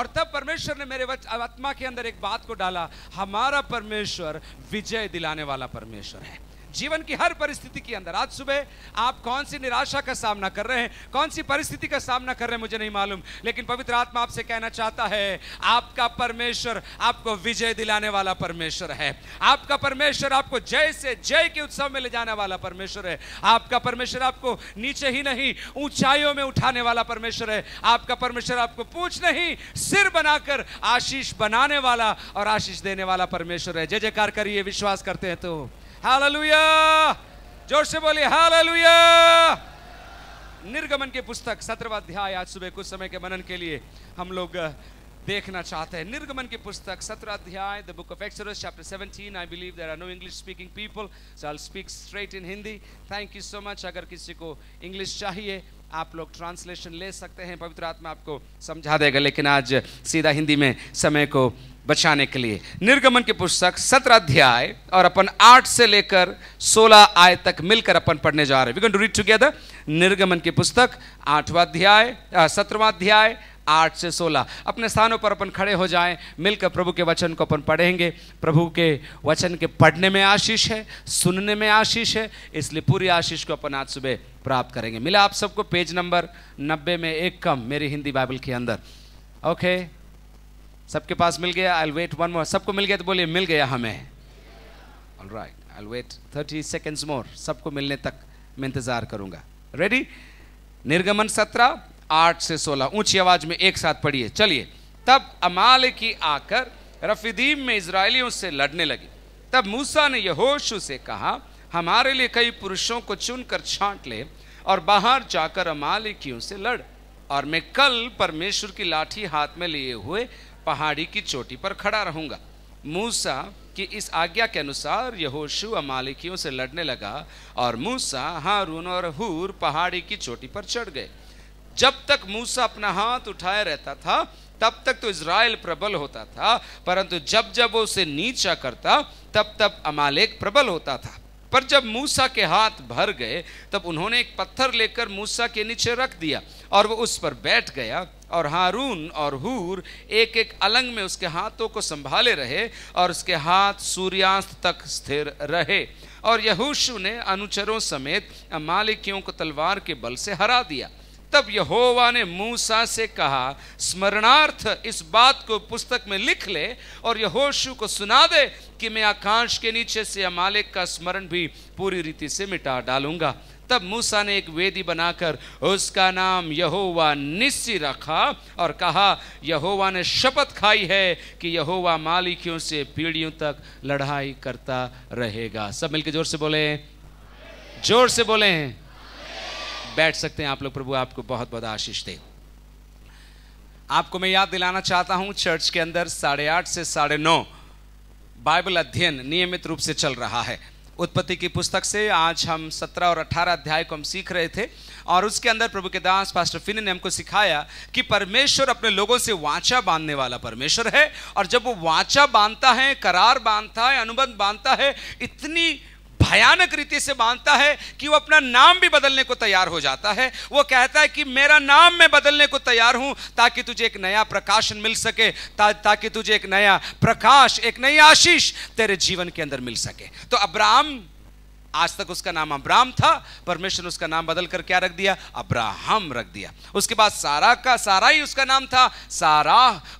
और तब परमेश्वर ने मेरे आत्मा के अंदर एक बात को डाला हमारा परमेश्वर विजय दिलाने वाला परमेश्वर है जीवन की हर परिस्थिति के अंदर आज सुबह आप कौन सी निराशा का सामना कर रहे हैं कौन सी परिस्थिति का सामना कर रहे हैं मुझे नहीं मालूम लेकिन पवित्र आत्मा आपसे कहना चाहता है आपका परमेश्वर आपको विजय दिलाने वाला परमेश्वर है आपका परमेश्वर आपको जय से जय के उत्सव में ले जाने वाला परमेश्वर है आपका परमेश्वर आपको नीचे ही नहीं ऊंचाइयों में उठाने वाला परमेश्वर है आपका परमेश्वर आपको पूछ नहीं सिर बनाकर आशीष बनाने वाला और आशीष देने वाला परमेश्वर है जय जयकार करिए विश्वास करते हैं तो हालेलुया जोर से बोलिए हालेलुया निर्गमन के पुस्तक सत्रवा अध्याय आज सुबह कुछ समय के मनन के लिए हम लोग देखना चाहते हैं निर्गमन की पुस्तक सत्रह अध्याय the book of Exodus chapter 17 I believe there are no English speaking people so I speak straight in Hindi thank you so much अगर किसी को इंग्लिश चाहिए आप लोग ट्रांसलेशन ले सकते हैं पवित्र आत्मा आपको समझा देगा लेकिन आज सीधा हिंदी में समय को बचाने के लिए निर्गमन की पुस्तक सत्रह अध्याय और अपन आठ से लेकर सोलह आय तक मिलकर अपन पढ़ने जा रहे हैं रीड टुगेदर निर्गमन की पुस्तक आठवा अध्याय सत्रवा अध्याय आठ से सोलह अपने स्थानों पर अपन खड़े हो जाएं मिलकर प्रभु के वचन को अपन पढ़ेंगे प्रभु के वचन के पढ़ने में आशीष है सुनने में आशीष है इसलिए पूरी आशीष को अपन आज सुबह प्राप्त करेंगे मिला आप सबको पेज नंबर नब्बे में एक कम मेरी हिंदी बाइबल के अंदर ओके okay. सबके पास मिल गया आई वेट वन मोर सबको मिल गया तो बोलिए मिल गया हमें right I wait thirty seconds more सबको मिलने तक मैं इंतजार करूंगा रेडी निर्गमन सत्रह आठ से सोलह ऊंची आवाज में एक साथ पढ़िए चलिए तब अमाल की आकर रफीदीम में इसराइलियों से लड़ने लगी तब मूसा ने यहोशु से कहा हमारे लिए कई पुरुषों को चुनकर छांट ले और बाहर जाकर अमालिकियों से लड़ और मैं कल परमेश्वर की लाठी हाथ में लिए हुए पहाड़ी की चोटी पर खड़ा रहूंगा मूसा की इस आज्ञा के अनुसार यहोशु अमालिकियों से लड़ने लगा और मूसा हारून और हूर पहाड़ी की चोटी पर चढ़ गए जब तक मूसा अपना हाथ उठाए रहता था तब तक तो इसराइल प्रबल होता था परंतु जब जब वो उसे नीचा करता तब तब अमालेक प्रबल होता था पर जब मूसा के हाथ भर गए तब उन्होंने एक पत्थर लेकर मूसा के नीचे रख दिया और वो उस पर बैठ गया और हारून और हूर एक एक अलंग में उसके हाथों को संभाले रहे और उसके हाथ सूर्यास्त तक स्थिर रहे और यहूशु ने अनुचरों समेत मालिकियों को तलवार के बल से हरा दिया तब यहोवा ने मूसा से कहा स्मरणार्थ इस बात को पुस्तक में लिख ले और यहोशु को सुना दे कि मैं आकाश के नीचे से अमालिक का स्मरण भी पूरी रीति से मिटा डालूंगा तब मूसा ने एक वेदी बनाकर उसका नाम यहोवा निस्सी रखा और कहा यहोवा ने शपथ खाई है कि यहोवा मालिकियों से पीढ़ियों तक लड़ाई करता रहेगा सब मिलकर जोर से बोले जोर से बोले हैं बैठ सकते हैं आप लोग प्रभु आपको बहुत बहुत आशीष दे आपको मैं याद दिलाना चाहता हूं चर्च के अंदर साढ़े आठ से साढ़े नौ बाइबल अध्ययन नियमित रूप से चल रहा है उत्पत्ति की पुस्तक से आज हम 17 और 18 अध्याय को हम सीख रहे थे और उसके अंदर प्रभु के दास पास्टर फिन ने हमको सिखाया कि परमेश्वर अपने लोगों से वाचा बांधने वाला परमेश्वर है और जब वो वाचा बांधता है करार बांधता है अनुबंध बांधता है इतनी भयानक रीति से मानता है कि वो अपना नाम भी बदलने को तैयार हो जाता है वो कहता है कि मेरा नाम मैं बदलने को तैयार हूं ताकि तुझे एक नया प्रकाशन मिल सके ता, ताकि तुझे एक नया प्रकाश एक नई आशीष तेरे जीवन के अंदर मिल सके तो अब्राहम आज तक उसका नाम अब्राम था परमेश्वर ने उसका नाम बदल कर क्या रख दिया अब्राहम रख दिया उसके बाद सारा का सारा ही उसका नाम था सारा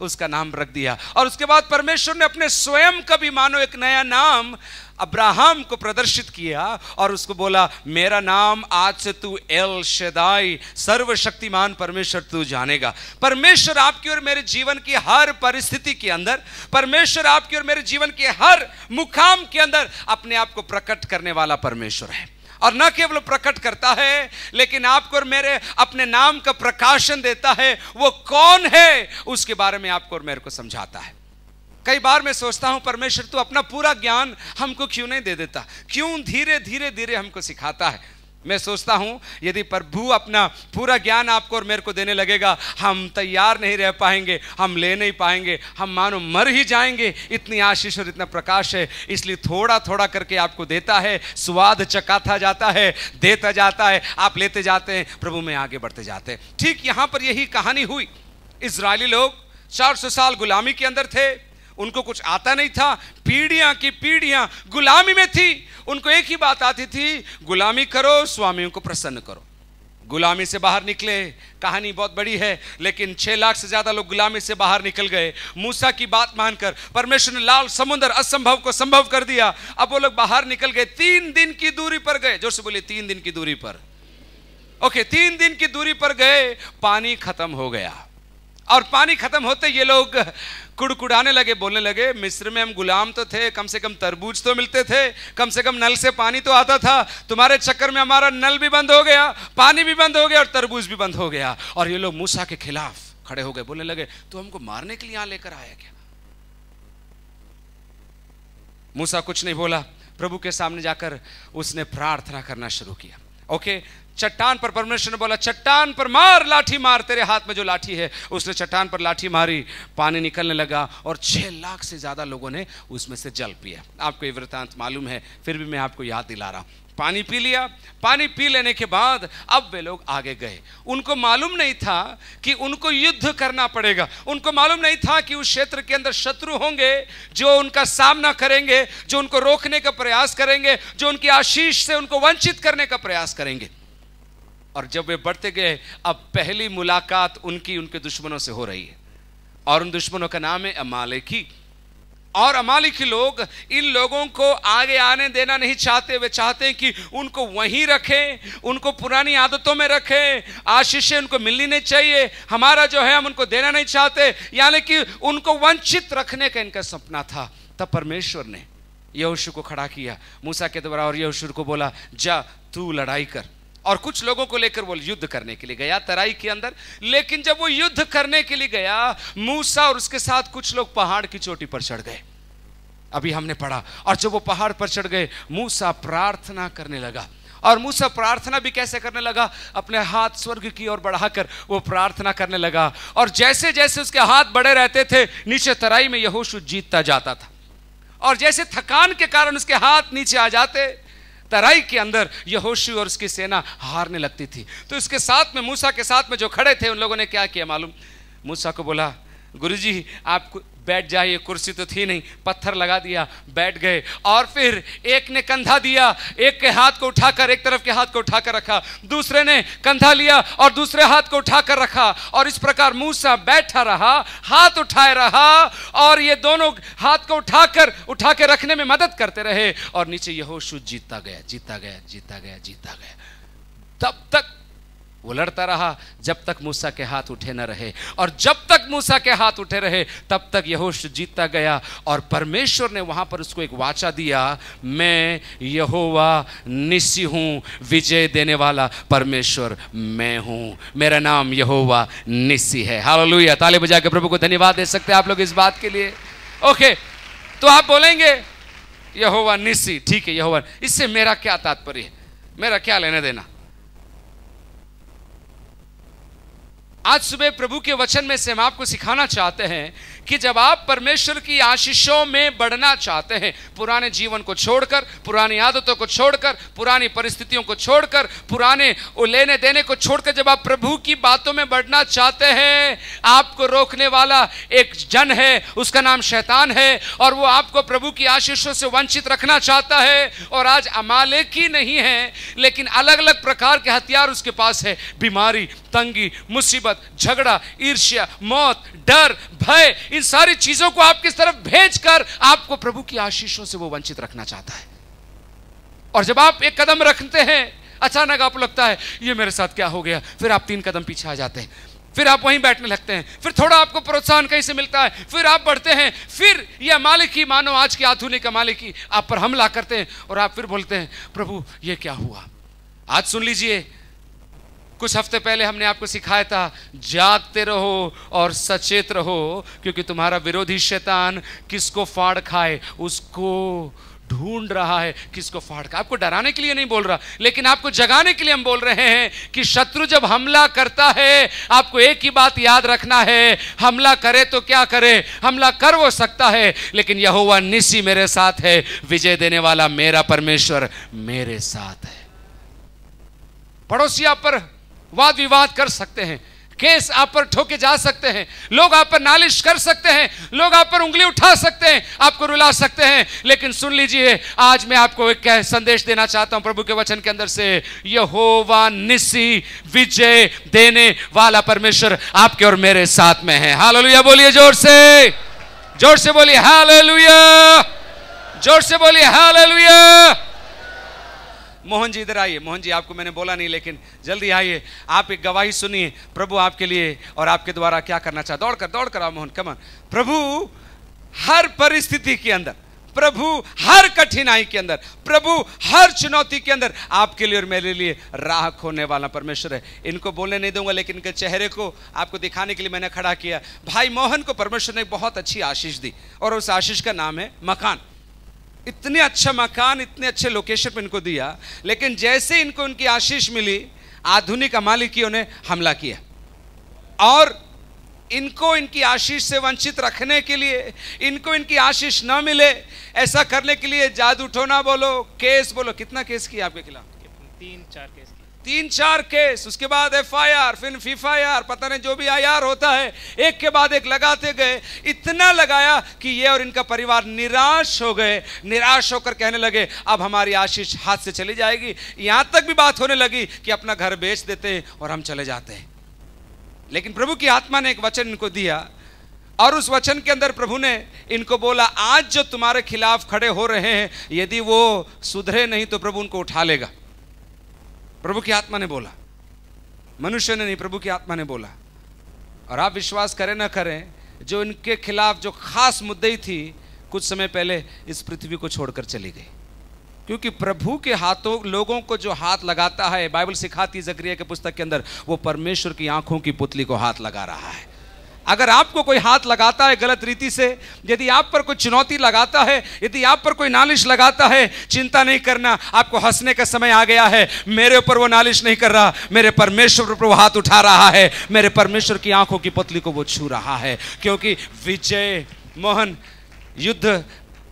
उसका नाम रख दिया और उसके बाद परमेश्वर ने अपने स्वयं का भी मानो एक नया नाम अब्राहम को प्रदर्शित किया और उसको बोला मेरा नाम आज से तू एल शेदाई सर्वशक्तिमान परमेश्वर तू जानेगा परमेश्वर आपकी और मेरे जीवन की हर परिस्थिति के अंदर परमेश्वर आपकी और मेरे जीवन के हर मुकाम के अंदर अपने आप को प्रकट करने वाला परमेश्वर है और न केवल प्रकट करता है लेकिन आपको और मेरे अपने नाम का प्रकाशन देता है वो कौन है उसके बारे में आपको और मेरे को समझाता है कई बार मैं सोचता हूं परमेश्वर तू अपना पूरा ज्ञान हमको क्यों नहीं दे देता क्यों धीरे धीरे धीरे हमको सिखाता है मैं सोचता हूं यदि प्रभु अपना पूरा ज्ञान आपको और मेरे को देने लगेगा हम तैयार नहीं रह पाएंगे हम ले नहीं पाएंगे हम मानो मर ही जाएंगे इतनी आशीष और इतना प्रकाश है इसलिए थोड़ा थोड़ा करके आपको देता है स्वाद चकाता जाता है देता जाता है आप लेते जाते हैं प्रभु में आगे बढ़ते जाते हैं ठीक यहां पर यही कहानी हुई इसराइली लोग 400 साल गुलामी के अंदर थे उनको कुछ आता नहीं था पीढ़ियां की पीढ़ियां गुलामी में थी उनको एक ही बात आती थी गुलामी करो स्वामियों को प्रसन्न करो गुलामी से बाहर निकले कहानी बहुत बड़ी है लेकिन छह लाख से ज्यादा लोग गुलामी से बाहर निकल गए मूसा की बात मानकर परमेश्वर ने लाल समुद्र असंभव को संभव कर दिया अब वो लोग बाहर निकल गए तीन दिन की दूरी पर गए जोर से बोले तीन दिन की दूरी पर ओके तीन दिन की दूरी पर गए पानी खत्म हो गया और पानी खत्म होते ये लोग कुड़कुड़ाने लगे बोलने लगे मिस्र में हम गुलाम तो थे कम से कम तरबूज तो मिलते थे कम से कम नल से पानी तो आता था तुम्हारे चक्कर में हमारा नल भी बंद हो गया पानी भी बंद हो गया और तरबूज भी बंद हो गया और ये लोग मूसा के खिलाफ खड़े हो गए बोलने लगे तो हमको मारने के लिए यहां लेकर आया क्या मूसा कुछ नहीं बोला प्रभु के सामने जाकर उसने प्रार्थना करना शुरू किया ओके चट्टान पर परमेश्वर ने बोला चट्टान पर मार लाठी मार तेरे हाथ में जो लाठी है उसने चट्टान पर लाठी मारी पानी निकलने लगा और छः लाख से ज़्यादा लोगों ने उसमें से जल पिया आपको ये वृतांत मालूम है फिर भी मैं आपको याद दिला रहा हूँ पानी पी लिया पानी पी लेने के बाद अब वे लोग आगे गए उनको मालूम नहीं था कि उनको युद्ध करना पड़ेगा उनको मालूम नहीं था कि उस क्षेत्र के अंदर शत्रु होंगे जो उनका सामना करेंगे जो उनको रोकने का प्रयास करेंगे जो उनकी आशीष से उनको वंचित करने का प्रयास करेंगे और जब वे बढ़ते गए अब पहली मुलाकात उनकी उनके दुश्मनों से हो रही है और उन दुश्मनों का नाम है अमालिकी और अमालिकी लोग इन लोगों को आगे आने देना नहीं चाहते वे चाहते हैं कि उनको वहीं रखें उनको पुरानी आदतों में रखें आशीषें उनको मिलनी नहीं चाहिए हमारा जो है हम उनको देना नहीं चाहते यानी कि उनको वंचित रखने का इनका सपना था तब परमेश्वर ने यहोशु को खड़ा किया मूसा के द्वारा और यहोशु को बोला जा तू लड़ाई कर और कुछ लोगों को लेकर वो युद्ध करने के लिए गया तराई के अंदर लेकिन जब वो युद्ध करने के लिए गया मूसा और उसके साथ कुछ लोग पहाड़ की चोटी पर चढ़ गए अभी हमने पढ़ा और जब वो पहाड़ पर चढ़ गए मूसा प्रार्थना करने लगा और मूसा प्रार्थना भी कैसे करने लगा अपने हाथ स्वर्ग की ओर बढ़ाकर वो प्रार्थना करने लगा और जैसे जैसे उसके हाथ बड़े रहते थे नीचे तराई में यहोशु जीतता जाता था और जैसे थकान के कारण उसके हाथ नीचे आ जाते तराई के अंदर यहोशू और उसकी सेना हारने लगती थी तो इसके साथ में मूसा के साथ में जो खड़े थे उन लोगों ने क्या किया मालूम मूसा को बोला गुरुजी आपको बैठ जाइए कुर्सी तो थी नहीं पत्थर लगा दिया बैठ गए और फिर एक ने कंधा दिया एक के हाथ को उठाकर एक तरफ के हाथ को उठाकर रखा दूसरे ने कंधा लिया और दूसरे हाथ को उठाकर रखा और इस प्रकार मूसा बैठा रहा हाथ उठाए रहा और ये दोनों हाथ को उठाकर उठा के रखने में मदद करते रहे और नीचे यहोशु जीता गया जीता गया जीता गया जीता गया तब तक वो लड़ता रहा जब तक मूसा के हाथ उठे न रहे और जब तक मूसा के हाथ उठे रहे तब तक यहोश जीतता गया और परमेश्वर ने वहां पर उसको एक वाचा दिया मैं यहोवा निसी हूं विजय देने वाला परमेश्वर मैं हूं मेरा नाम यहोवा निसी है हालेलुया ताले बजा के प्रभु को धन्यवाद दे सकते हैं आप लोग इस बात के लिए ओके तो आप बोलेंगे यहोवा निसी ठीक है यहोवा इससे मेरा क्या तात्पर्य मेरा क्या लेना देना आज सुबह प्रभु के वचन में से हम आपको सिखाना चाहते हैं कि जब आप परमेश्वर की आशीषों में बढ़ना चाहते हैं पुराने जीवन को छोड़कर पुरानी आदतों को छोड़कर पुरानी परिस्थितियों को छोड़कर पुराने लेने देने को छोड़कर जब आप प्रभु की बातों में बढ़ना चाहते हैं आपको रोकने वाला एक जन है उसका नाम शैतान है और वो आपको प्रभु की आशीषों से वंचित रखना चाहता है और आज अमालेकी नहीं है लेकिन अलग अलग प्रकार के हथियार उसके पास है बीमारी तंगी मुसीबत झगड़ा ईर्ष्या मौत डर भय इन सारी चीजों को आपकी तरफ भेजकर आपको प्रभु की आशीषों से वो वंचित रखना चाहता है और जब आप एक कदम रखते हैं अचानक आपको लगता है ये मेरे साथ क्या हो गया फिर आप तीन कदम पीछे आ जाते हैं फिर आप वहीं बैठने लगते हैं फिर थोड़ा आपको प्रोत्साहन कहीं से मिलता है फिर आप बढ़ते हैं फिर यह मालिक ही मानो आज की आधुनिक मालिक ही आप पर हमला करते हैं और आप फिर बोलते हैं प्रभु ये क्या हुआ आज सुन लीजिए कुछ हफ्ते पहले हमने आपको सिखाया था जागते रहो और सचेत रहो क्योंकि तुम्हारा विरोधी शैतान किसको फाड़ खाए उसको ढूंढ रहा है किसको फाड़ खाए आपको डराने के लिए नहीं बोल रहा लेकिन आपको जगाने के लिए हम बोल रहे हैं कि शत्रु जब हमला करता है आपको एक ही बात याद रखना है हमला करे तो क्या करे हमला कर वो सकता है लेकिन यहोवा निसी मेरे साथ है विजय देने वाला मेरा परमेश्वर मेरे साथ है पड़ोसी आप पर वाद विवाद कर सकते हैं केस आप पर ठोके जा सकते हैं लोग आप पर नालिश कर सकते हैं लोग आप पर उंगली उठा सकते हैं आपको रुला सकते हैं लेकिन सुन लीजिए आज मैं आपको एक संदेश देना चाहता हूं प्रभु के वचन के अंदर से यहोवा निसी विजय देने वाला परमेश्वर आपके और मेरे साथ में है हाल बोलिए जोर से जोर से बोलिए हाल जोर से बोलिए हालेलुया मोहन जी इधर आइए मोहन जी आपको मैंने बोला नहीं लेकिन जल्दी आइए आप एक गवाही सुनिए प्रभु आपके लिए और आपके द्वारा क्या करना चाहे दौड़ कर दौड़ कर आओ मोहन कमन प्रभु हर परिस्थिति के अंदर प्रभु हर कठिनाई के अंदर प्रभु हर चुनौती के अंदर आपके लिए और मेरे लिए राह खोने वाला परमेश्वर है इनको बोलने नहीं दूंगा लेकिन इनके चेहरे को आपको दिखाने के लिए मैंने खड़ा किया भाई मोहन को परमेश्वर ने बहुत अच्छी आशीष दी और उस आशीष का नाम है मकान इतने अच्छा मकान इतने अच्छे लोकेशन पर इनको दिया लेकिन जैसे इनको इनकी आशीष मिली आधुनिक अमालिकियों ने हमला किया और इनको इनकी आशीष से वंचित रखने के लिए इनको इनकी आशीष न मिले ऐसा करने के लिए जादू उठोना बोलो केस बोलो कितना केस किया आपके खिलाफ तीन चार केस तीन चार केस उसके बाद एफ आई आर फिर आर पता नहीं जो भी आई आर होता है एक के बाद एक लगाते गए इतना लगाया कि ये और इनका परिवार निराश हो गए निराश होकर कहने लगे अब हमारी आशीष हाथ से चली जाएगी यहां तक भी बात होने लगी कि अपना घर बेच देते हैं और हम चले जाते हैं लेकिन प्रभु की आत्मा ने एक वचन इनको दिया और उस वचन के अंदर प्रभु ने इनको बोला आज जो तुम्हारे खिलाफ खड़े हो रहे हैं यदि वो सुधरे नहीं तो प्रभु उनको उठा लेगा प्रभु की आत्मा ने बोला मनुष्य ने नहीं प्रभु की आत्मा ने बोला और आप विश्वास करें ना करें जो इनके खिलाफ जो खास मुद्दई थी कुछ समय पहले इस पृथ्वी को छोड़कर चली गई क्योंकि प्रभु के हाथों लोगों को जो हाथ लगाता है बाइबल सिखाती जक्रिया के पुस्तक के अंदर वो परमेश्वर की आंखों की पुतली को हाथ लगा रहा है अगर आपको कोई हाथ लगाता है गलत रीति से यदि आप पर कोई चुनौती लगाता है यदि आप पर कोई नालिश लगाता है चिंता नहीं करना आपको हंसने का समय आ गया है मेरे ऊपर वो नालिश नहीं कर रहा मेरे परमेश्वर पर वो हाथ उठा रहा है मेरे परमेश्वर की आंखों की पतली को वो छू रहा है क्योंकि विजय मोहन युद्ध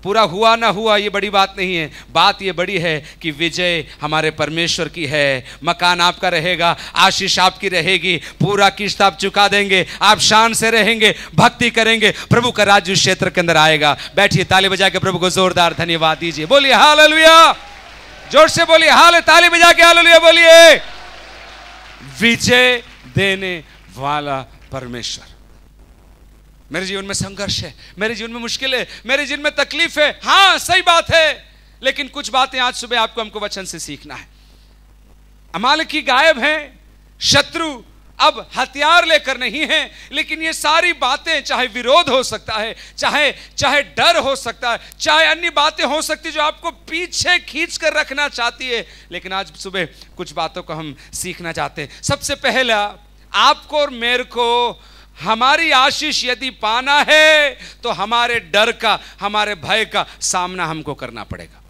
पूरा हुआ ना हुआ ये बड़ी बात नहीं है बात ये बड़ी है कि विजय हमारे परमेश्वर की है मकान आपका रहेगा आशीष आपकी रहेगी पूरा किश्त आप चुका देंगे आप शान से रहेंगे भक्ति करेंगे प्रभु का राज्य क्षेत्र के अंदर आएगा बैठिए ताली बजा के प्रभु को जोरदार धन्यवाद दीजिए बोलिए हाल जोर से बोलिए हाल ताली बजा के हाल बोलिए विजय देने वाला परमेश्वर मेरे जीवन में संघर्ष है मेरे जीवन में मुश्किल है मेरे जीवन में तकलीफ है हाँ सही बात है लेकिन कुछ बातें आज सुबह आपको हमको वचन से सीखना है अमाल की गायब है शत्रु अब हथियार लेकर नहीं है लेकिन ये सारी बातें चाहे विरोध हो सकता है चाहे चाहे डर हो सकता है चाहे अन्य बातें हो सकती जो आपको पीछे खींच कर रखना चाहती है लेकिन आज सुबह कुछ बातों को हम सीखना चाहते हैं सबसे पहला आपको और मेरे को हमारी आशीष यदि पाना है तो हमारे डर का हमारे भय का सामना हमको करना पड़ेगा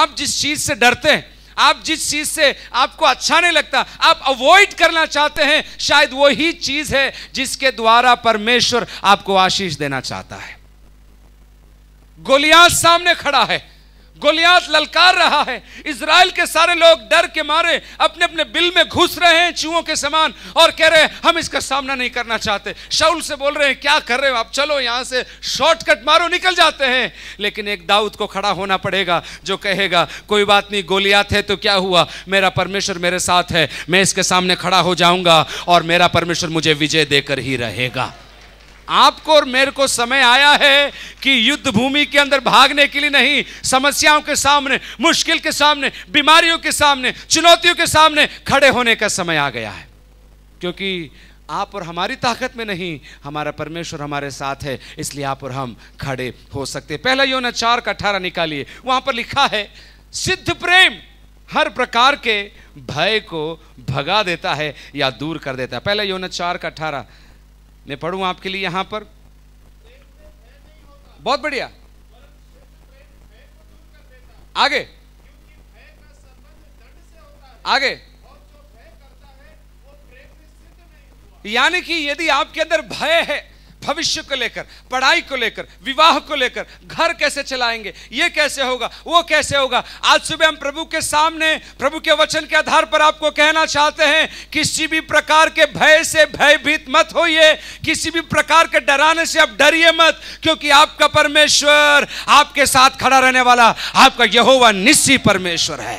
आप जिस चीज से डरते हैं आप जिस चीज से आपको अच्छा नहीं लगता आप अवॉइड करना चाहते हैं शायद वही चीज है जिसके द्वारा परमेश्वर आपको आशीष देना चाहता है गोलियां सामने खड़ा है गोलियात ललकार रहा है इसराइल के सारे लोग डर के मारे अपने अपने बिल में घुस रहे हैं चूहों के समान और कह रहे हैं हम इसका सामना नहीं करना चाहते शाउल से बोल रहे हैं क्या कर रहे हो आप चलो यहाँ से शॉर्टकट मारो निकल जाते हैं लेकिन एक दाऊद को खड़ा होना पड़ेगा जो कहेगा कोई बात नहीं गोलियात है तो क्या हुआ मेरा परमेश्वर मेरे साथ है मैं इसके सामने खड़ा हो जाऊंगा और मेरा परमेश्वर मुझे विजय देकर ही रहेगा आपको और मेरे को समय आया है कि युद्ध भूमि के अंदर भागने के लिए नहीं समस्याओं के सामने मुश्किल के सामने बीमारियों के सामने चुनौतियों के सामने खड़े होने का समय आ गया है क्योंकि आप और हमारी ताकत में नहीं हमारा परमेश्वर हमारे साथ है इसलिए आप और हम खड़े हो सकते पहला योना चार का अठारह निकालिए वहां पर लिखा है सिद्ध प्रेम हर प्रकार के भय को भगा देता है या दूर कर देता है पहला योना चार का अठारह मैं पढ़ूं आपके लिए यहां पर बहुत बढ़िया आगे आगे यानी कि यदि आपके अंदर भय है भविष्य को लेकर पढ़ाई को लेकर विवाह को लेकर घर कैसे चलाएंगे ये कैसे होगा वो कैसे होगा आज सुबह हम प्रभु के सामने प्रभु के वचन के आधार पर आपको कहना चाहते हैं किसी भी प्रकार के भय से भयभीत मत होइए किसी भी प्रकार के डराने से आप डरिए मत क्योंकि आपका परमेश्वर आपके साथ खड़ा रहने वाला आपका यहोवा निश्चित परमेश्वर है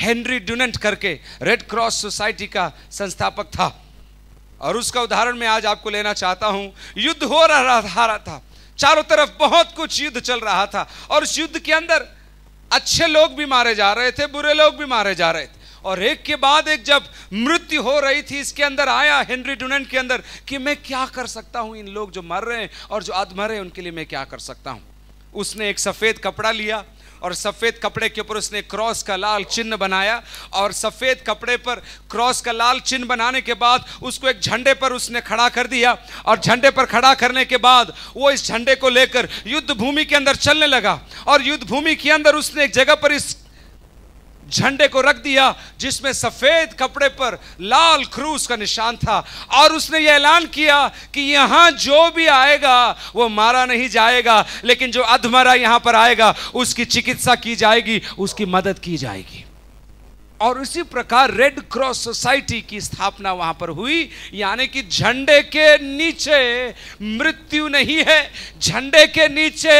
हेनरी ड्यूनेंट करके रेड क्रॉस सोसाइटी का संस्थापक था और उसका उदाहरण मैं आज आपको लेना चाहता हूं युद्ध हो रहा रहा था चारों तरफ बहुत कुछ युद्ध चल रहा था और उस युद्ध के अंदर अच्छे लोग भी मारे जा रहे थे बुरे लोग भी मारे जा रहे थे और एक के बाद एक जब मृत्यु हो रही थी इसके अंदर आया हेनरी डुनेंट के अंदर कि मैं क्या कर सकता हूं इन लोग जो मर रहे हैं और जो अधमर हैं उनके लिए मैं क्या कर सकता हूं उसने एक सफ़ेद कपड़ा लिया और सफ़ेद कपड़े के ऊपर उसने क्रॉस का लाल चिन्ह बनाया और सफ़ेद कपड़े पर क्रॉस का लाल चिन्ह बनाने के बाद उसको एक झंडे पर उसने खड़ा कर दिया और झंडे पर खड़ा करने के बाद वो इस झंडे को लेकर युद्ध भूमि के अंदर चलने लगा और युद्ध भूमि के अंदर उसने एक जगह पर इस झंडे को रख दिया जिसमें सफेद कपड़े पर लाल क्रूस का निशान था और उसने यह ऐलान किया कि यहाँ जो भी आएगा वो मारा नहीं जाएगा लेकिन जो अधमरा यहाँ पर आएगा उसकी चिकित्सा की जाएगी उसकी मदद की जाएगी और उसी प्रकार रेड क्रॉस सोसाइटी की स्थापना वहां पर हुई यानी कि झंडे के नीचे मृत्यु नहीं है झंडे के नीचे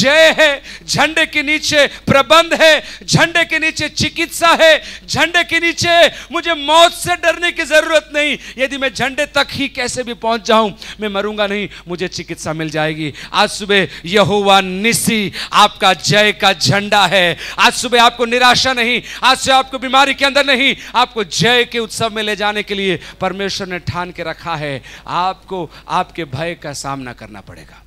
जय है झंडे के नीचे प्रबंध है झंडे के नीचे चिकित्सा है झंडे के नीचे मुझे मौत से डरने की जरूरत नहीं यदि मैं झंडे तक ही कैसे भी पहुंच जाऊं मैं मरूंगा नहीं मुझे चिकित्सा मिल जाएगी आज सुबह यह निसी आपका जय का झंडा है आज सुबह आपको निराशा नहीं आज से आपको बीमार कार्य के अंदर नहीं आपको जय के उत्सव में ले जाने के लिए परमेश्वर ने ठान के रखा है आपको आपके भय का सामना करना पड़ेगा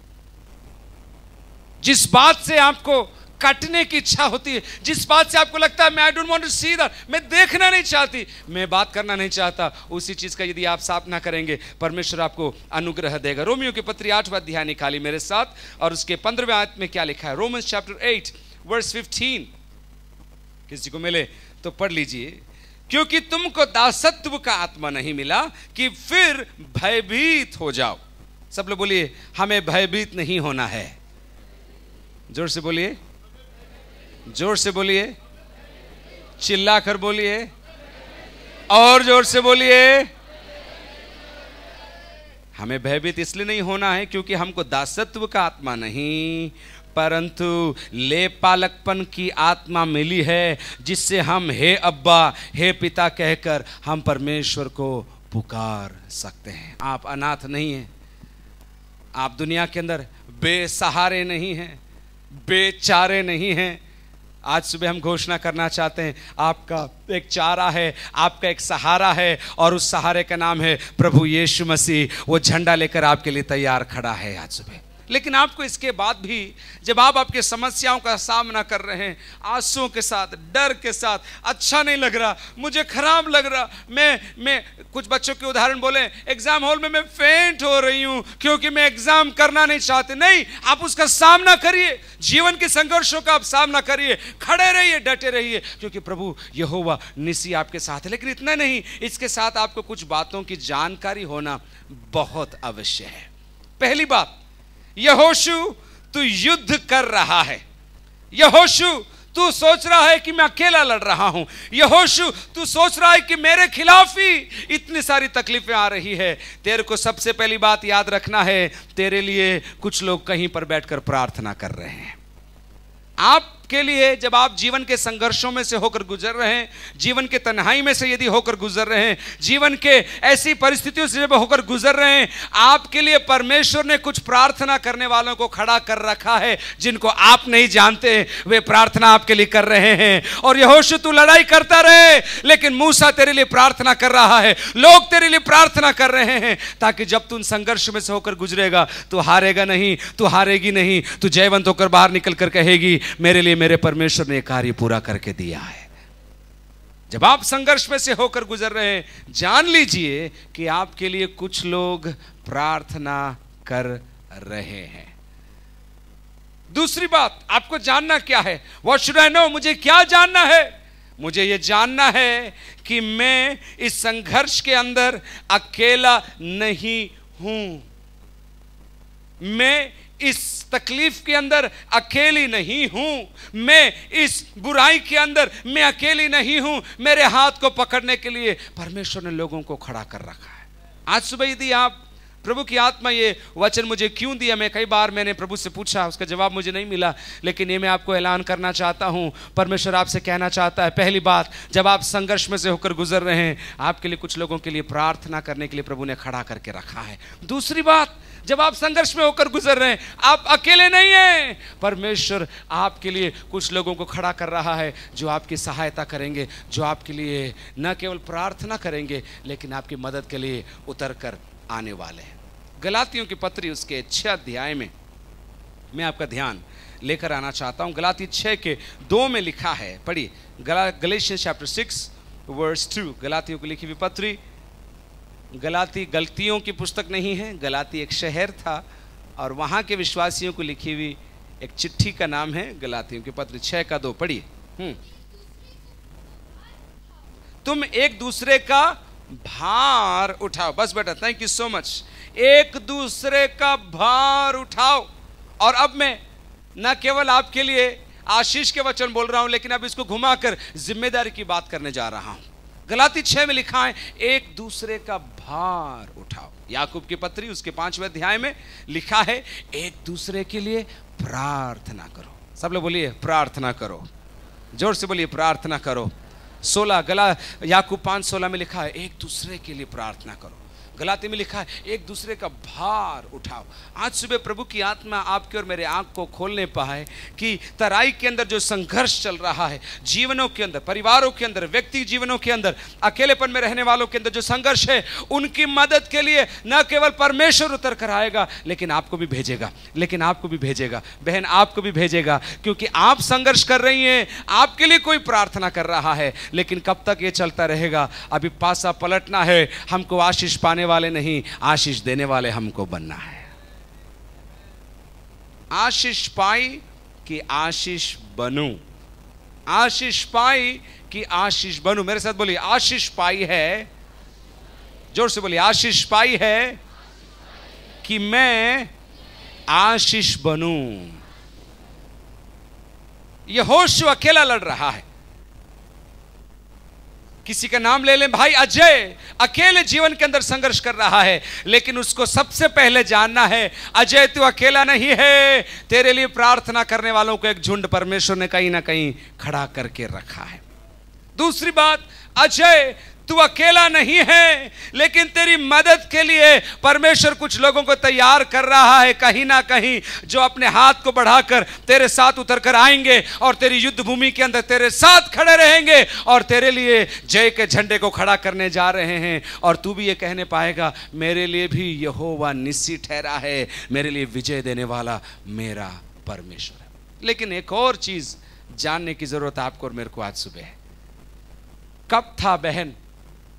जिस बात से आपको कटने की इच्छा होती है जिस बात से आपको लगता है मैं I don't want to see that मैं देखना नहीं चाहती मैं बात करना नहीं चाहता उसी चीज़ का यदि आप साफ ना करेंगे परमेश्वर आपको अनुग्रह देगा रोमियो के पत्री आठवां अध्याय निकाली मेरे साथ और उसके पंद्रहवें आयत में क्या लिखा है Roman chapter eight verse fifteen किसी को मिले तो पढ़ लीजिए क्योंकि तुमको दासत्व का आत्मा नहीं मिला कि फिर भयभीत हो जाओ सब लोग बोलिए हमें भयभीत नहीं होना है जोर से बोलिए जोर से बोलिए चिल्ला कर बोलिए और जोर से बोलिए हमें भयभीत इसलिए नहीं होना है क्योंकि हमको दासत्व का आत्मा नहीं परंतु ले पालकपन की आत्मा मिली है जिससे हम हे अब्बा हे पिता कहकर हम परमेश्वर को पुकार सकते हैं आप अनाथ नहीं हैं आप दुनिया के अंदर बेसहारे नहीं हैं बेचारे नहीं हैं आज सुबह हम घोषणा करना चाहते हैं आपका एक चारा है आपका एक सहारा है और उस सहारे का नाम है प्रभु यीशु मसीह वो झंडा लेकर आपके लिए तैयार खड़ा है आज सुबह लेकिन आपको इसके बाद भी जब आप आपके समस्याओं का सामना कर रहे हैं आंसुओं के साथ डर के साथ अच्छा नहीं लग रहा मुझे खराब लग रहा मैं मैं कुछ बच्चों के उदाहरण बोले एग्जाम हॉल में मैं फेंट हो रही हूँ क्योंकि मैं एग्जाम करना नहीं चाहते नहीं आप उसका सामना करिए जीवन के संघर्षों का आप सामना करिए खड़े रहिए डटे रहिए क्योंकि प्रभु यह निसी आपके साथ है लेकिन इतना नहीं इसके साथ आपको कुछ बातों की जानकारी होना बहुत अवश्य है पहली बात यहोशु तू युद्ध कर रहा है यहोशु तू सोच रहा है कि मैं अकेला लड़ रहा हूं यहोशु तू सोच रहा है कि मेरे खिलाफ ही इतनी सारी तकलीफें आ रही है तेरे को सबसे पहली बात याद रखना है तेरे लिए कुछ लोग कहीं पर बैठकर प्रार्थना कर रहे हैं आप आपके लिए जब आप जीवन के संघर्षों में से होकर गुजर रहे हैं जीवन के तन्हाई में से यदि होकर गुजर रहे हैं जीवन के ऐसी परिस्थितियों से जब होकर गुजर रहे हैं आपके लिए परमेश्वर ने कुछ प्रार्थना करने वालों को खड़ा कर रखा है जिनको आप नहीं जानते वे प्रार्थना आपके लिए कर रहे हैं और यह तू लड़ाई करता रहे लेकिन मूसा तेरे लिए प्रार्थना कर रहा है लोग तेरे लिए प्रार्थना कर रहे हैं ताकि जब तू संघर्ष में से होकर गुजरेगा तो हारेगा नहीं तू हारेगी नहीं तू जयवंत होकर बाहर निकल कर कहेगी मेरे लिए मेरे परमेश्वर ने कार्य पूरा करके दिया है जब आप संघर्ष में से होकर गुजर रहे हैं जान लीजिए कि आपके लिए कुछ लोग प्रार्थना कर रहे हैं दूसरी बात आपको जानना क्या है वॉट शुड नो मुझे क्या जानना है मुझे यह जानना है कि मैं इस संघर्ष के अंदर अकेला नहीं हूं मैं इस तकलीफ के अंदर अकेली नहीं हूं मैं इस बुराई के अंदर मैं अकेली नहीं हूं मेरे हाथ को पकड़ने के लिए परमेश्वर ने लोगों को खड़ा कर रखा है आज सुबह यदि आप प्रभु की आत्मा ये वचन मुझे क्यों दिया मैं कई बार मैंने प्रभु से पूछा उसका जवाब मुझे नहीं मिला लेकिन ये मैं आपको ऐलान करना चाहता हूँ परमेश्वर आपसे कहना चाहता है पहली बात जब आप संघर्ष में से होकर गुजर रहे हैं आपके लिए कुछ लोगों के लिए प्रार्थना करने के लिए प्रभु ने खड़ा करके रखा है दूसरी बात जब आप संघर्ष में होकर गुजर रहे हैं आप अकेले नहीं हैं परमेश्वर आपके लिए कुछ लोगों को खड़ा कर रहा है जो आपकी सहायता करेंगे जो आपके लिए न केवल प्रार्थना करेंगे लेकिन आपकी मदद के लिए उतर कर आने वाले हैं गलातियों की पत्री उसके छः अध्याय में मैं आपका ध्यान लेकर आना चाहता हूँ गलाती छः के दो में लिखा है पढ़िए गला Galatian chapter six verse two गलातियों को लिखी हुई पत्री गलाती गलतियों की पुस्तक नहीं है गलाती एक शहर था और वहाँ के विश्वासियों को लिखी हुई एक चिट्ठी का नाम है गलातियों के पत्र छः का दो पढ़िए हम्म। तुम एक दूसरे का भार उठाओ बस बेटा थैंक यू सो मच एक दूसरे का भार उठाओ और अब मैं न केवल आपके लिए आशीष के वचन बोल रहा हूं लेकिन अब इसको घुमाकर जिम्मेदारी की बात करने जा रहा हूं गलाती छह में लिखा है एक दूसरे का भार उठाओ याकूब की पत्री उसके पांचवें अध्याय में लिखा है एक दूसरे के लिए प्रार्थना करो सब लोग बोलिए प्रार्थना करो जोर से बोलिए प्रार्थना करो सोलह गला याकूब पांच सोलह में लिखा है एक दूसरे के लिए प्रार्थना करो गलाते में लिखा है एक दूसरे का भार उठाओ आज सुबह प्रभु की आत्मा आपके और मेरे आंख को खोलने पाए कि तराई के अंदर जो संघर्ष चल रहा है जीवनों के अंदर परिवारों के अंदर व्यक्ति जीवनों के अंदर अकेलेपन में रहने वालों के अंदर जो संघर्ष है उनकी मदद के लिए न केवल परमेश्वर उतर कर आएगा लेकिन आपको भी भेजेगा लेकिन आपको भी भेजेगा बहन आपको भी भेजेगा क्योंकि आप संघर्ष कर रही हैं आपके लिए कोई प्रार्थना कर रहा है लेकिन कब तक ये चलता रहेगा अभी पासा पलटना है हमको आशीष पाने वाले नहीं आशीष देने वाले हमको बनना है आशीष पाई कि आशीष बनू आशीष पाई कि आशीष बनू मेरे साथ बोलिए आशीष पाई है जोर से बोलिए आशीष पाई है कि मैं आशीष बनू यह होश अकेला लड़ रहा है किसी का नाम ले लें भाई अजय अकेले जीवन के अंदर संघर्ष कर रहा है लेकिन उसको सबसे पहले जानना है अजय तू अकेला नहीं है तेरे लिए प्रार्थना करने वालों को एक झुंड परमेश्वर ने कहीं ना कहीं खड़ा करके रखा है दूसरी बात अजय तू अकेला नहीं है लेकिन तेरी मदद के लिए परमेश्वर कुछ लोगों को तैयार कर रहा है कहीं ना कहीं जो अपने हाथ को बढ़ाकर तेरे साथ उतर कर आएंगे और तेरी युद्ध भूमि के अंदर तेरे साथ खड़े रहेंगे और तेरे लिए जय के झंडे को खड़ा करने जा रहे हैं और तू भी ये कहने पाएगा मेरे लिए भी यहोवा निश्चित ठहरा है मेरे लिए विजय देने वाला मेरा परमेश्वर है लेकिन एक और चीज़ जानने की ज़रूरत आपको और मेरे को आज सुबह है कब था बहन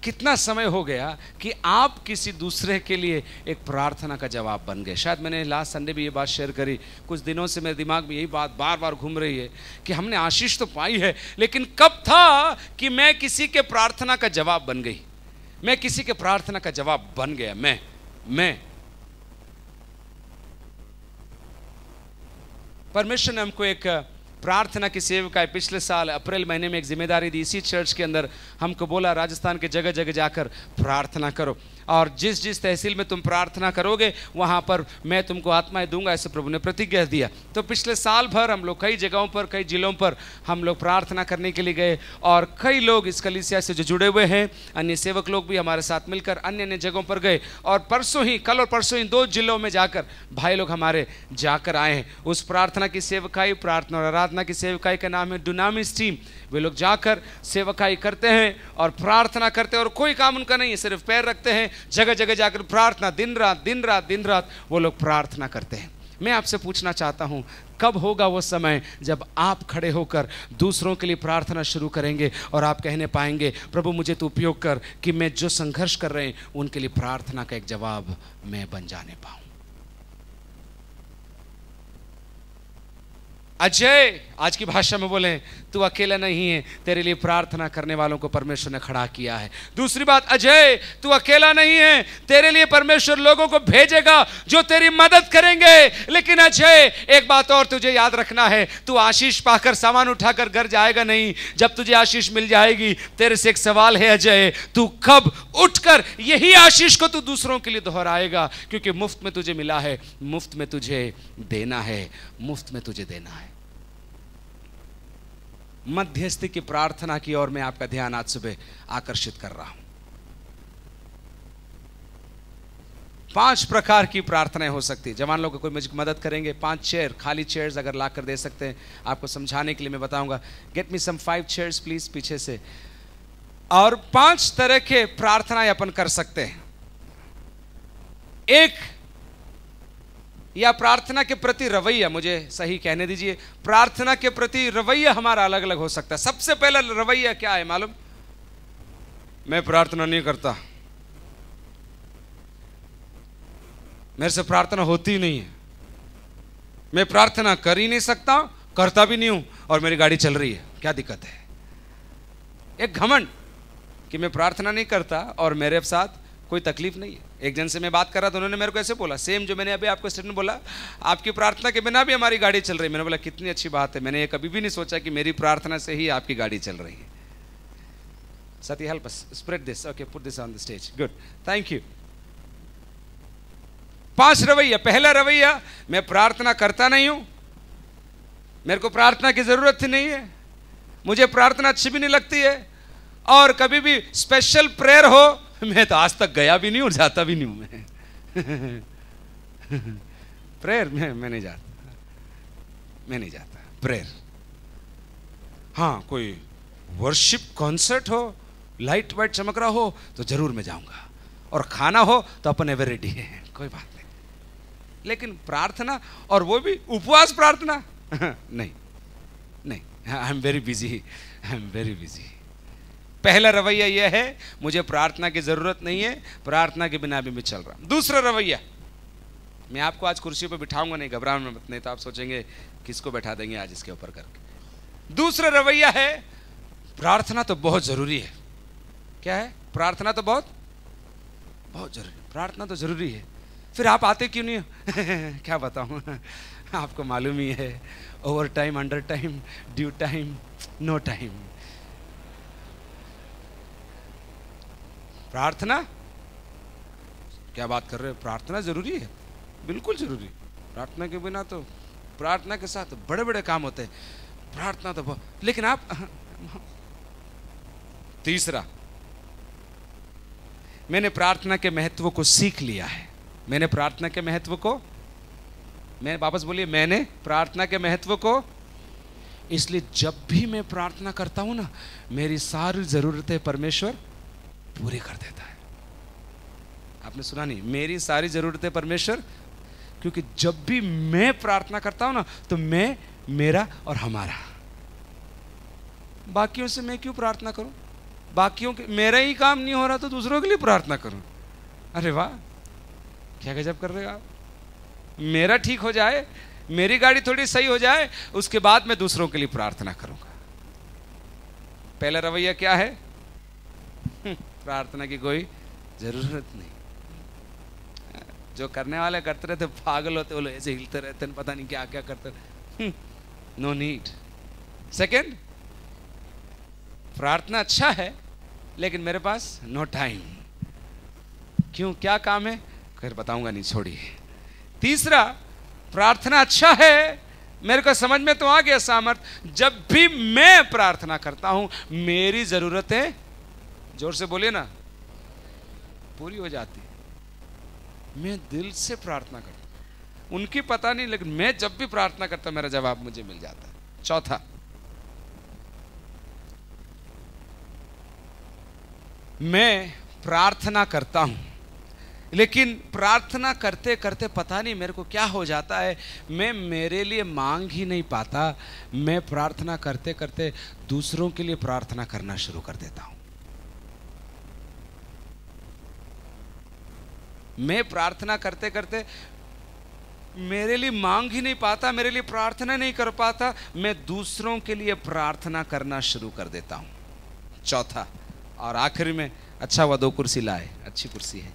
कितना समय हो गया कि आप किसी दूसरे के लिए एक प्रार्थना का जवाब बन गए शायद मैंने लास्ट संडे भी ये बात शेयर करी कुछ दिनों से मेरे दिमाग में यही बात बार बार घूम रही है कि हमने आशीष तो पाई है लेकिन कब था कि मैं किसी के प्रार्थना का जवाब बन गई मैं किसी के प्रार्थना का जवाब बन गया मैं मैं परमेश्वर ने हमको एक प्रार्थना की है पिछले साल अप्रैल महीने में एक जिम्मेदारी दी इसी चर्च के अंदर हमको बोला राजस्थान के जगह जगह जाकर प्रार्थना करो और जिस जिस तहसील में तुम प्रार्थना करोगे वहाँ पर मैं तुमको आत्माएं दूंगा ऐसे प्रभु ने प्रतिज्ञा दिया तो पिछले साल भर हम लोग कई जगहों पर कई जिलों पर हम लोग प्रार्थना करने के लिए गए और कई लोग इस कलिसिया से जो जुड़े हुए हैं अन्य सेवक लोग भी हमारे साथ मिलकर अन्य अन्य जगहों पर गए और परसों ही कल और परसों ही दो जिलों में जाकर भाई लोग हमारे जाकर आए हैं उस प्रार्थना की सेवकाई प्रार्थना और आराधना की सेवकाई का नाम है डुनामिस टीम वे लोग जाकर सेवकाई करते हैं और प्रार्थना करते हैं और कोई काम उनका नहीं है सिर्फ पैर रखते हैं जगह जगह जाकर प्रार्थना दिन रात दिन रात दिन रात वो लोग प्रार्थना करते हैं मैं आपसे पूछना चाहता हूँ कब होगा वो समय जब आप खड़े होकर दूसरों के लिए प्रार्थना शुरू करेंगे और आप कहने पाएंगे प्रभु मुझे तो उपयोग कर कि मैं जो संघर्ष कर रहे हैं उनके लिए प्रार्थना का एक जवाब मैं बन जाने पाऊँ अजय आज की भाषा में बोले तू अकेला नहीं है तेरे लिए प्रार्थना करने वालों को परमेश्वर ने खड़ा किया है दूसरी बात अजय तू अकेला नहीं है तेरे लिए परमेश्वर लोगों को भेजेगा जो तेरी मदद करेंगे लेकिन अजय एक बात और तुझे याद रखना है तू आशीष पाकर सामान उठाकर घर जाएगा नहीं जब तुझे आशीष मिल जाएगी तेरे से एक सवाल है अजय तू कब उठकर यही आशीष को तू दूसरों के लिए दोहराएगा क्योंकि मुफ्त में तुझे मिला है मुफ्त में तुझे देना है मुफ्त में तुझे देना है मध्यस्थ की प्रार्थना की ओर मैं आपका ध्यान आज सुबह आकर्षित कर रहा हूं पांच प्रकार की प्रार्थनाएं हो सकती है जवान लोग कोई मुझे मदद करेंगे पांच चेयर खाली चेयर्स अगर ला कर दे सकते हैं आपको समझाने के लिए मैं बताऊंगा get me some five chairs please पीछे से और पांच तरह के प्रार्थनाएं अपन कर सकते हैं एक या प्रार्थना के प्रति रवैया मुझे सही कहने दीजिए प्रार्थना के प्रति रवैया हमारा अलग अलग हो सकता है सबसे पहला रवैया क्या है मालूम मैं प्रार्थना नहीं करता मेरे से प्रार्थना होती ही नहीं है मैं प्रार्थना कर ही नहीं सकता करता भी नहीं हूं और मेरी गाड़ी चल रही है क्या दिक्कत है एक घमंड कि मैं प्रार्थना नहीं करता और मेरे साथ कोई तकलीफ नहीं है एक जन से मैं बात कर रहा था उन्होंने मेरे को ऐसे बोला सेम जो मैंने अभी आपको स्टेटमेंट बोला आपकी प्रार्थना के बिना भी हमारी गाड़ी चल रही है मैंने बोला कितनी अच्छी बात है मैंने ये कभी भी नहीं सोचा कि मेरी प्रार्थना से ही आपकी गाड़ी चल रही है Sati, help spread this okay put this on the stage good thank you पांच रवैया पहला रवैया मैं प्रार्थना करता नहीं हूं मेरे को प्रार्थना की जरूरत ही नहीं है मुझे प्रार्थना अच्छी भी नहीं लगती है और कभी भी स्पेशल प्रेयर हो मैं तो आज तक गया भी नहीं और जाता भी नहीं हूँ मैं प्रेयर मैं मैं नहीं जाता मैं नहीं जाता प्रेयर हाँ कोई वर्शिप कॉन्सर्ट हो लाइट वाइट चमक रहा हो तो जरूर मैं जाऊंगा और खाना हो तो अपन एवर रेडी है कोई बात नहीं लेकिन प्रार्थना और वो भी उपवास प्रार्थना नहीं नहीं I am very busy I am very busy पहला रवैया यह है मुझे प्रार्थना की ज़रूरत नहीं है प्रार्थना के बिना भी मैं चल रहा हूँ दूसरा रवैया मैं आपको आज कुर्सी पर बिठाऊंगा नहीं घबरा मत नहीं तो आप सोचेंगे किसको बैठा देंगे आज इसके ऊपर करके दूसरा रवैया है प्रार्थना तो बहुत ज़रूरी है क्या है प्रार्थना तो बहुत बहुत ज़रूरी प्रार्थना तो ज़रूरी है फिर आप आते क्यों नहीं क्या बताऊँ आपको मालूम ही है over time under time due time no time प्रार्थना क्या बात कर रहे हो प्रार्थना जरूरी है बिल्कुल जरूरी प्रार्थना के बिना तो प्रार्थना के साथ बड़े बड़े काम होते हैं प्रार्थना तो बहुत लेकिन आप तीसरा मैंने प्रार्थना के महत्व को सीख लिया है मैंने प्रार्थना के महत्व को मैं वापस बोलिए मैंने प्रार्थना के महत्व को इसलिए जब भी मैं प्रार्थना करता हूं ना मेरी सारी ज़रूरतें परमेश्वर पूरे कर देता है आपने सुना नहीं मेरी सारी ज़रूरतें परमेश्वर क्योंकि जब भी मैं प्रार्थना करता हूं ना तो मैं मेरा और हमारा बाकियों से मैं क्यों प्रार्थना करूं बाकियों के मेरा ही काम नहीं हो रहा तो दूसरों के लिए प्रार्थना करूं अरे वाह क्या गजब कर रहे हो आप मेरा ठीक हो जाए मेरी गाड़ी थोड़ी सही हो जाए उसके बाद मैं दूसरों के लिए प्रार्थना करूंगा पहला रवैया क्या है प्रार्थना की कोई ज़रूरत नहीं जो करने वाले करते रहते पागल होते वो लोग ऐसे हिलते रहते हैं पता नहीं क्या क्या करते नो नीड सेकेंड प्रार्थना अच्छा है लेकिन मेरे पास नो टाइम क्यों क्या काम है फिर बताऊंगा नहीं छोड़िए तीसरा प्रार्थना अच्छा है मेरे को समझ में तो आ गया सामर्थ जब भी मैं प्रार्थना करता हूं मेरी ज़रूरतें जोर से बोले ना पूरी हो जाती है मैं दिल से प्रार्थना करता उनकी पता नहीं लेकिन मैं जब भी प्रार्थना करता मेरा जवाब मुझे मिल जाता है चौथा मैं प्रार्थना करता हूं लेकिन प्रार्थना करते करते पता नहीं मेरे को क्या हो जाता है मैं मेरे लिए मांग ही नहीं पाता मैं प्रार्थना करते करते दूसरों के लिए प्रार्थना करना शुरू कर देता हूं मैं प्रार्थना करते करते मेरे लिए मांग ही नहीं पाता मेरे लिए प्रार्थना नहीं कर पाता मैं दूसरों के लिए प्रार्थना करना शुरू कर देता हूँ चौथा और आखिर में अच्छा हुआ दो कुर्सी लाए अच्छी कुर्सी है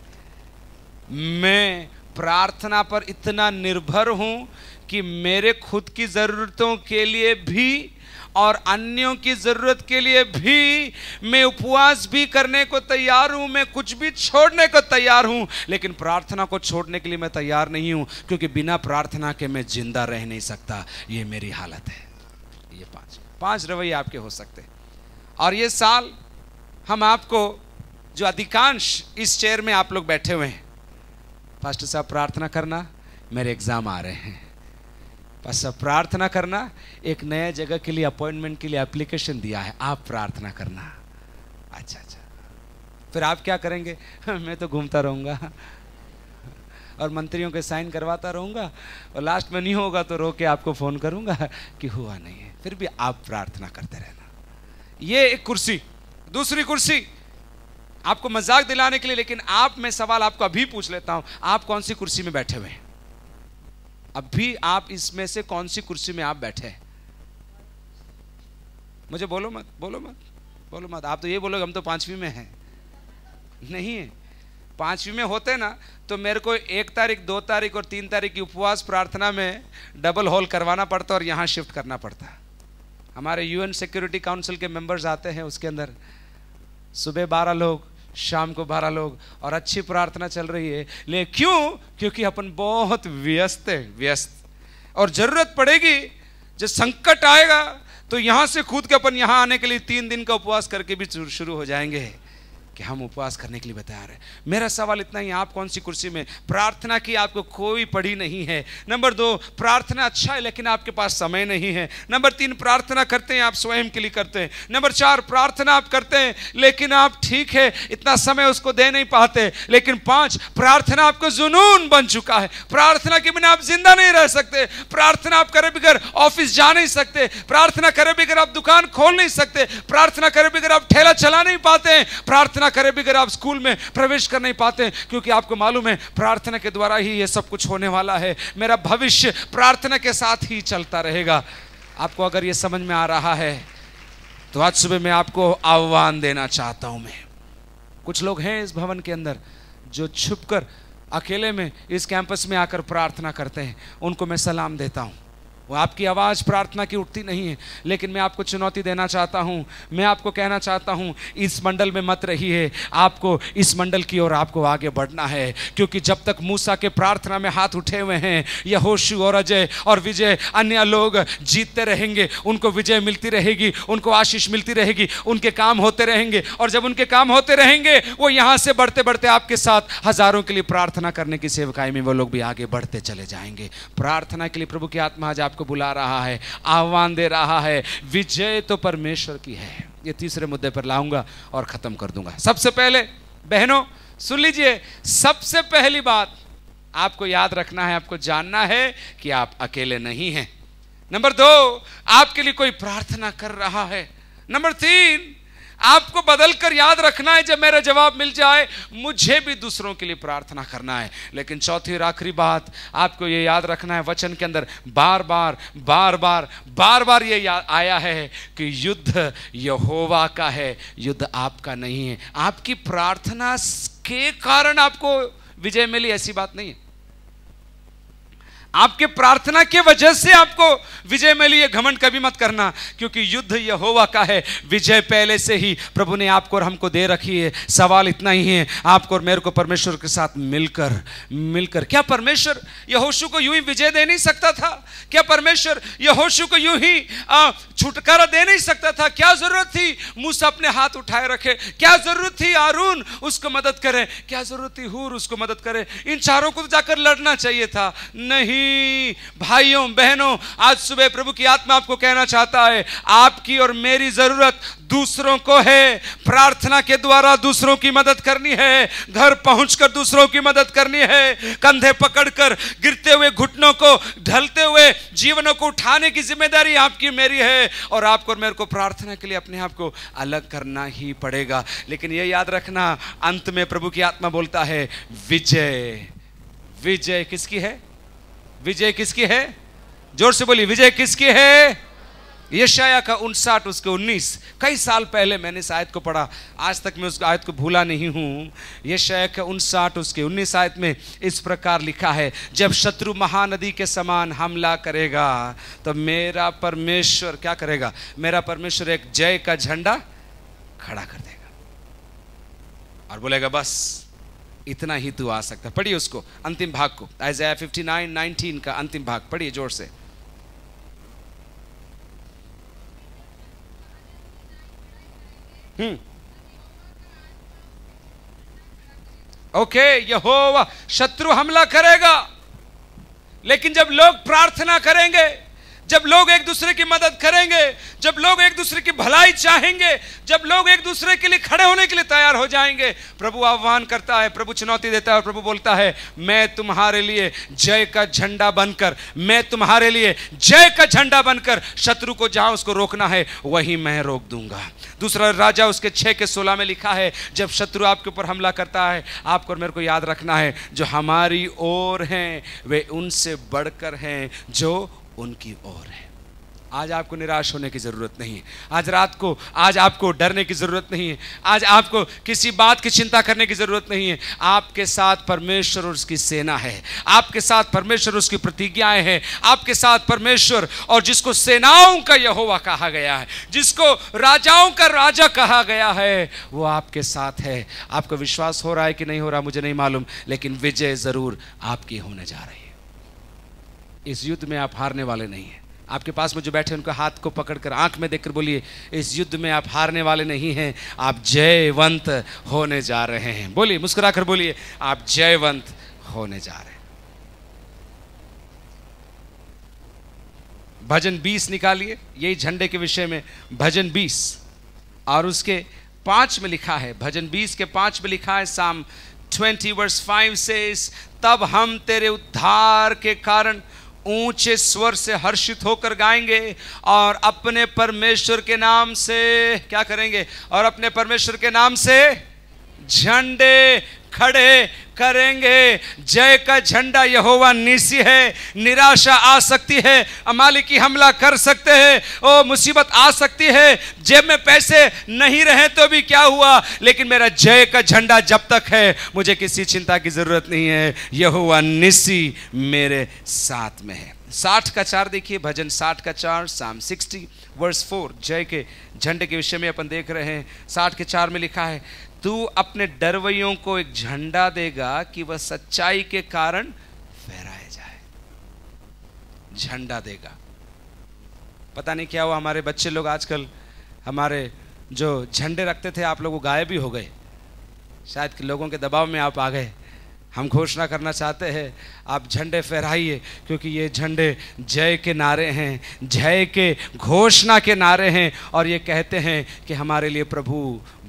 मैं प्रार्थना पर इतना निर्भर हूँ कि मेरे खुद की ज़रूरतों के लिए भी और अन्यों की ज़रूरत के लिए भी मैं उपवास भी करने को तैयार हूं मैं कुछ भी छोड़ने को तैयार हूं लेकिन प्रार्थना को छोड़ने के लिए मैं तैयार नहीं हूं क्योंकि बिना प्रार्थना के मैं जिंदा रह नहीं सकता ये मेरी हालत है ये पांच पांच रवैये आपके हो सकते हैं और ये साल हम आपको जो अधिकांश इस चेयर में आप लोग बैठे हुए हैं फास्टर साहब प्रार्थना करना मेरे एग्ज़ाम आ रहे हैं बस प्रार्थना करना एक नया जगह के लिए अपॉइंटमेंट के लिए एप्लीकेशन दिया है आप प्रार्थना करना अच्छा अच्छा फिर आप क्या करेंगे मैं तो घूमता रहूँगा और मंत्रियों के साइन करवाता रहूँगा और लास्ट में नहीं होगा तो रो के आपको फ़ोन करूँगा कि हुआ नहीं है फिर भी आप प्रार्थना करते रहना ये एक कुर्सी दूसरी कुर्सी आपको मजाक दिलाने के लिए लेकिन आप मैं सवाल आपको अभी पूछ लेता हूँ आप कौन सी कुर्सी में बैठे हुए हैं अभी आप इसमें से कौन सी कुर्सी में आप बैठे हैं मुझे बोलो मत बोलो मत बोलो मत आप तो ये बोलोगे हम तो पाँचवीं में हैं नहीं है पाँचवीं में होते ना तो मेरे को एक तारीख दो तारीख और तीन तारीख की उपवास प्रार्थना में डबल हॉल करवाना पड़ता और यहाँ शिफ्ट करना पड़ता हमारे यूएन सिक्योरिटी काउंसिल के मेंबर्स आते हैं उसके अंदर सुबह बारह लोग शाम को बारह लोग और अच्छी प्रार्थना चल रही है ले क्यों क्योंकि अपन बहुत व्यस्त है व्यस्त और जरूरत पड़ेगी जब संकट आएगा तो यहां से कूद के अपन यहां आने के लिए तीन दिन का उपवास करके भी शुरू हो जाएंगे कि हम उपवास करने के लिए बता रहे हैं मेरा सवाल इतना ही आप कौन सी कुर्सी में प्रार्थना की आपको कोई पड़ी नहीं है नंबर दो प्रार्थना अच्छा है लेकिन आपके पास समय नहीं है नंबर तीन प्रार्थना करते हैं आप स्वयं के लिए करते हैं नंबर चार प्रार्थना आप करते हैं लेकिन आप ठीक है इतना समय उसको दे नहीं पाते लेकिन पांच प्रार्थना आपको जुनून बन चुका है प्रार्थना के बिना आप जिंदा नहीं रह सकते प्रार्थना आप करे बिगर ऑफिस जा नहीं सकते प्रार्थना करे बिगर आप दुकान खोल नहीं सकते प्रार्थना करे बगैर आप ठेला चला नहीं पाते प्रार्थना प्रार्थना करे बगैर आप स्कूल में प्रवेश कर नहीं पाते क्योंकि आपको मालूम है प्रार्थना के द्वारा ही ये सब कुछ होने वाला है मेरा भविष्य प्रार्थना के साथ ही चलता रहेगा आपको अगर ये समझ में आ रहा है तो आज सुबह मैं आपको आह्वान देना चाहता हूं मैं कुछ लोग हैं इस भवन के अंदर जो छुपकर अकेले में इस कैंपस में आकर प्रार्थना करते हैं उनको मैं सलाम देता हूं वो आपकी आवाज़ प्रार्थना की उठती नहीं है लेकिन मैं आपको चुनौती देना चाहता हूँ मैं आपको कहना चाहता हूँ इस मंडल में मत रही है आपको इस मंडल की ओर आपको आगे बढ़ना है क्योंकि जब तक मूसा के प्रार्थना में हाथ उठे हुए हैं यहोशु और अजय और विजय अन्य लोग जीतते रहेंगे उनको विजय मिलती रहेगी उनको आशीष मिलती रहेगी उनके काम होते रहेंगे और जब उनके काम होते रहेंगे वो यहाँ से बढ़ते बढ़ते आपके साथ हज़ारों के लिए प्रार्थना करने की सेवकाई में वो लोग भी आगे बढ़ते चले जाएंगे प्रार्थना के लिए प्रभु की आत्मा आज आप आपको बुला रहा है आह्वान दे रहा है विजय तो परमेश्वर की है ये तीसरे मुद्दे पर लाऊंगा और ख़त्म कर दूंगा सबसे पहले बहनों सुन लीजिए सबसे पहली बात आपको याद रखना है आपको जानना है कि आप अकेले नहीं हैं नंबर दो आपके लिए कोई प्रार्थना कर रहा है नंबर तीन आपको बदल कर याद रखना है जब मेरा जवाब मिल जाए मुझे भी दूसरों के लिए प्रार्थना करना है लेकिन चौथी और आखिरी बात आपको ये याद रखना है वचन के अंदर बार बार बार बार बार बार ये आया है कि युद्ध यहोवा का है युद्ध आपका नहीं है आपकी प्रार्थना के कारण आपको विजय मिली ऐसी बात नहीं है आपके प्रार्थना के वजह से आपको विजय मिली ये घमंड कभी मत करना क्योंकि युद्ध यहोवा का है विजय पहले से ही प्रभु ने आपको और हमको दे रखी है सवाल इतना ही है आपको और मेरे को परमेश्वर के साथ मिलकर मिलकर क्या परमेश्वर यहोशु को यूं ही विजय दे नहीं सकता था क्या परमेश्वर यहोशु को यूं ही छुटकारा दे नहीं सकता था क्या जरूरत थी मूसा अपने हाथ उठाए रखे क्या जरूरत थी आरून उसको मदद करे क्या जरूरत थी हूर उसको मदद करे इन चारों को तो जाकर लड़ना चाहिए था नहीं भाइयों बहनों आज सुबह प्रभु की आत्मा आपको कहना चाहता है आपकी और मेरी जरूरत दूसरों को है प्रार्थना के द्वारा दूसरों की मदद करनी है घर पहुंचकर दूसरों की मदद करनी है कंधे पकड़कर गिरते हुए घुटनों को ढलते हुए जीवनों को उठाने की जिम्मेदारी आपकी मेरी है और आपको और मेरे को प्रार्थना के लिए अपने आप को अलग करना ही पड़ेगा लेकिन यह याद रखना अंत में प्रभु की आत्मा बोलता है विजय विजय किसकी है विजय किसकी है जोर से बोली विजय किसकी है यशाया का उनसाठ उसके उन्नीस कई साल पहले मैंने इस आयत को पढ़ा आज तक मैं उस आयत को भूला नहीं हूं यशाया का उनसाठ उसके उन्नीस आयत में इस प्रकार लिखा है जब शत्रु महानदी के समान हमला करेगा तो मेरा परमेश्वर क्या करेगा मेरा परमेश्वर एक जय का झंडा खड़ा कर देगा और बोलेगा बस इतना ही तू आ सकता पढ़िए उसको अंतिम भाग को फिफ्टी नाइन नाइनटीन का अंतिम भाग पढ़िए जोर से हम्म। ओके यह शत्रु हमला करेगा लेकिन जब लोग प्रार्थना करेंगे जब लोग एक दूसरे की मदद करेंगे जब लोग एक दूसरे की भलाई चाहेंगे जब लोग एक दूसरे के लिए खड़े होने के लिए तैयार हो जाएंगे प्रभु आह्वान करता है प्रभु चुनौती देता है और प्रभु बोलता है मैं तुम्हारे लिए जय का झंडा बनकर मैं तुम्हारे लिए जय का झंडा बनकर शत्रु को जहां उसको रोकना है वही मैं रोक दूंगा दूसरा राजा उसके छह के सोलह में लिखा है जब शत्रु आपके ऊपर हमला करता है आपको और मेरे को याद रखना है जो हमारी ओर हैं वे उनसे बढ़कर हैं जो उनकी ओर है आज आपको निराश होने की ज़रूरत नहीं है आज रात को आज आपको डरने की ज़रूरत नहीं है आज आपको किसी बात की चिंता करने की ज़रूरत नहीं है आपके साथ परमेश्वर और उसकी सेना है आपके साथ परमेश्वर उसकी प्रतिज्ञाएं हैं आपके साथ परमेश्वर और जिसको सेनाओं का यहोवा कहा गया है जिसको राजाओं का राजा कहा गया है वो आपके साथ है आपको विश्वास हो रहा है कि नहीं हो रहा मुझे नहीं मालूम लेकिन विजय ज़रूर आपकी होने जा रही है इस युद्ध में आप हारने वाले नहीं हैं आपके पास में जो बैठे उनके हाथ को पकड़कर आंख में देखकर बोलिए इस युद्ध में आप हारने वाले नहीं हैं आप जयवंत होने जा रहे हैं बोलिए मुस्कुरा बोलिए आप जयवंत होने जा रहे हैं भजन 20 निकालिए यही झंडे के विषय में भजन 20 और उसके पांच में लिखा है भजन 20 के पांच में लिखा है साम 20 वर्स 5 से तब हम तेरे उद्धार के कारण ऊंचे स्वर से हर्षित होकर गाएंगे और अपने परमेश्वर के नाम से क्या करेंगे और अपने परमेश्वर के नाम से झंडे खड़े करेंगे जय का झंडा यहोवा निसी है निराशा आ सकती है अमालिकी हमला कर सकते हैं ओ मुसीबत आ सकती है जेब में पैसे नहीं रहे तो भी क्या हुआ लेकिन मेरा जय का झंडा जब तक है मुझे किसी चिंता की ज़रूरत नहीं है यहोवा निसी मेरे साथ में है साठ का चार देखिए भजन साठ का चार साम सिक्सटी वर्स फोर जय के झंडे के विषय में अपन देख रहे हैं साठ के चार में लिखा है तू अपने डरवियों को एक झंडा देगा कि वह सच्चाई के कारण फहराया जाए झंडा देगा पता नहीं क्या हुआ हमारे बच्चे लोग आजकल हमारे जो झंडे रखते थे आप लोग वो गायब भी हो गए शायद कि लोगों के दबाव में आप आ गए हम घोषणा करना चाहते हैं आप झंडे फहराइए क्योंकि ये झंडे जय के नारे हैं जय के घोषणा के नारे हैं और ये कहते हैं कि हमारे लिए प्रभु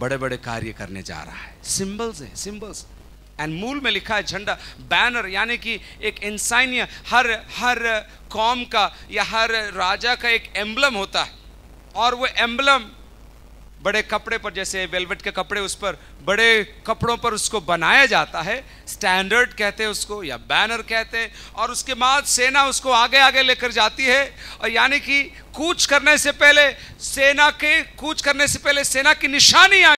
बड़े बड़े कार्य करने जा रहा है सिंबल्स हैं सिंबल्स एंड मूल में लिखा है झंडा बैनर यानी कि एक इंसानिय हर हर कौम का या हर राजा का एक एम्बलम होता है और वो एम्बलम बड़े कपड़े पर जैसे वेलवेट के कपड़े उस पर बड़े कपड़ों पर उसको बनाया जाता है स्टैंडर्ड कहते हैं उसको या बैनर कहते हैं और उसके बाद सेना उसको आगे आगे लेकर जाती है और यानी कि कूच करने से पहले सेना के कूच करने से पहले सेना की निशानी आ